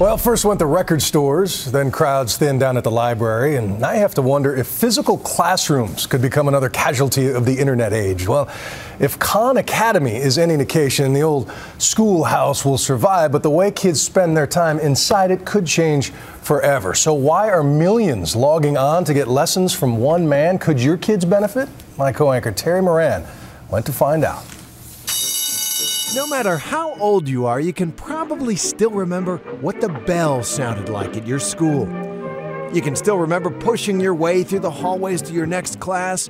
Well, first went the record stores, then crowds thinned down at the library, and I have to wonder if physical classrooms could become another casualty of the internet age. Well, if Khan Academy is any indication, the old schoolhouse will survive, but the way kids spend their time inside it could change forever. So why are millions logging on to get lessons from one man? Could your kids benefit? My co-anchor Terry Moran went to find out. No matter how old you are, you can probably still remember what the bell sounded like at your school. You can still remember pushing your way through the hallways to your next class,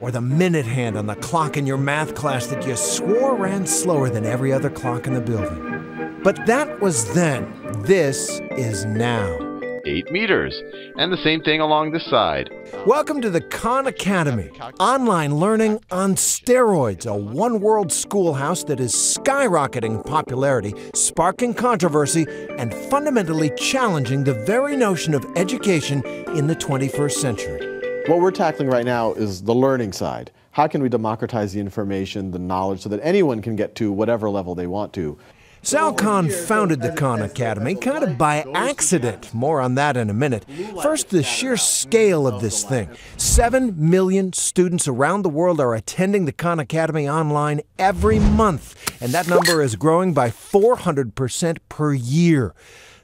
or the minute hand on the clock in your math class that you swore ran slower than every other clock in the building. But that was then. This is now. 8 meters. And the same thing along the side. Welcome to the Khan Academy, online learning on steroids, a one world schoolhouse that is skyrocketing popularity, sparking controversy, and fundamentally challenging the very notion of education in the 21st century. What we're tackling right now is the learning side. How can we democratize the information, the knowledge, so that anyone can get to whatever level they want to? Sal Khan founded the Khan Academy kind of by accident. More on that in a minute. First, the sheer scale of this thing. Seven million students around the world are attending the Khan Academy online every month, and that number is growing by 400% per year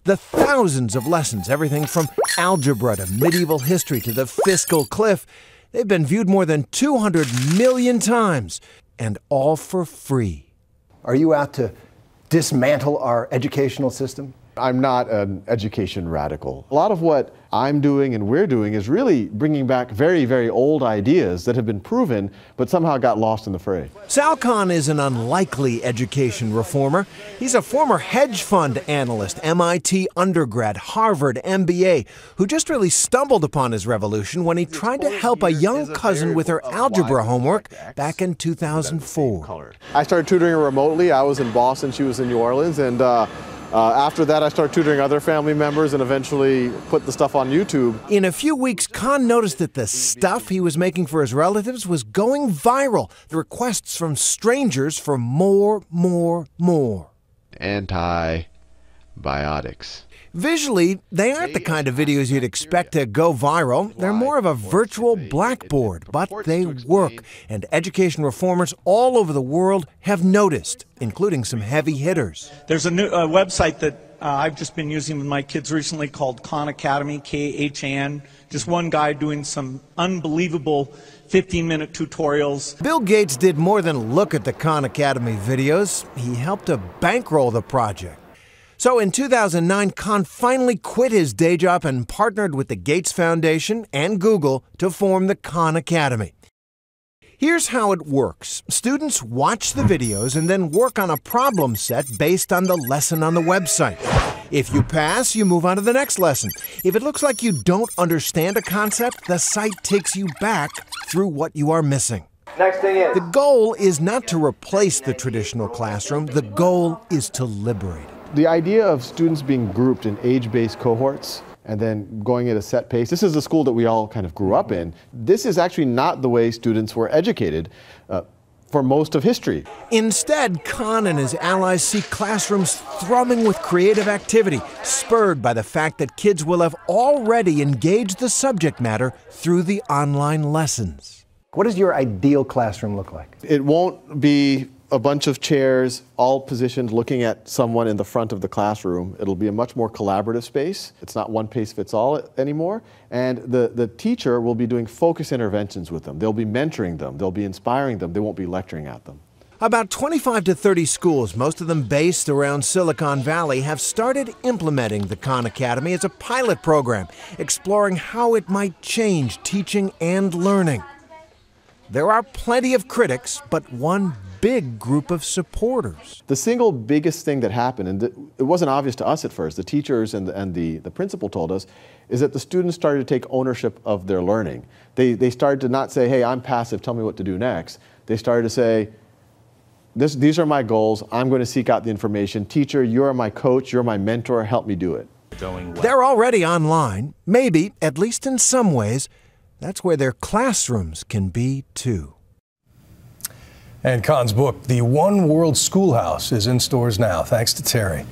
the thousands of lessons, everything from algebra to medieval history to the fiscal cliff, they've been viewed more than 200 million times, and all for free. Are you out to dismantle our educational system? I'm not an education radical. A lot of what I'm doing and we're doing is really bringing back very, very old ideas that have been proven but somehow got lost in the fray. Sal Khan is an unlikely education reformer. He's a former hedge fund analyst, MIT undergrad, Harvard MBA, who just really stumbled upon his revolution when he tried to help a young cousin with her algebra homework back in 2004. I started tutoring her remotely. I was in Boston, she was in New Orleans, and uh, uh, after that, I started tutoring other family members and eventually put the stuff on YouTube. In a few weeks, Khan noticed that the stuff he was making for his relatives was going viral. The requests from strangers for more, more, more. Anti biotics. Visually, they aren't the kind of videos you'd expect to go viral. They're more of a virtual blackboard, but they work, and education reformers all over the world have noticed, including some heavy hitters. There's a new uh, website that uh, I've just been using with my kids recently called Khan Academy, K H A N. Just one guy doing some unbelievable 15 minute tutorials. Bill Gates did more than look at the Khan Academy videos, he helped to bankroll the project. So in 2009, Khan finally quit his day job and partnered with the Gates Foundation and Google to form the Khan Academy. Here's how it works students watch the videos and then work on a problem set based on the lesson on the website. If you pass, you move on to the next lesson. If it looks like you don't understand a concept, the site takes you back through what you are missing. Next thing is the goal is not to replace the traditional classroom, the goal is to liberate it. The idea of students being grouped in age-based cohorts and then going at a set pace. This is the school that we all kind of grew up in. This is actually not the way students were educated. Uh, for most of history. Instead, Khan and his allies see classrooms thrumming with creative activity, spurred by the fact that kids will have already engaged the subject matter through the online lessons. What does your ideal classroom look like? It won't be a bunch of chairs, all positioned looking at someone in the front of the classroom. It'll be a much more collaborative space. It's not one pace fits all anymore. And the, the teacher will be doing focus interventions with them. They'll be mentoring them, they'll be inspiring them, they won't be lecturing at them. About 25 to 30 schools, most of them based around Silicon Valley, have started implementing the Khan Academy as a pilot program, exploring how it might change teaching and learning. There are plenty of critics, but one big group of supporters. The single biggest thing that happened, and it wasn't obvious to us at first, the teachers and, the, and the, the principal told us, is that the students started to take ownership of their learning. They, they started to not say, hey, I'm passive, tell me what to do next. They started to say, this, these are my goals, I'm going to seek out the information. Teacher, you're my coach, you're my mentor, help me do it. Well. They're already online, maybe, at least in some ways, that's where their classrooms can be too. And Khan's book, The One World Schoolhouse, is in stores now. Thanks to Terry.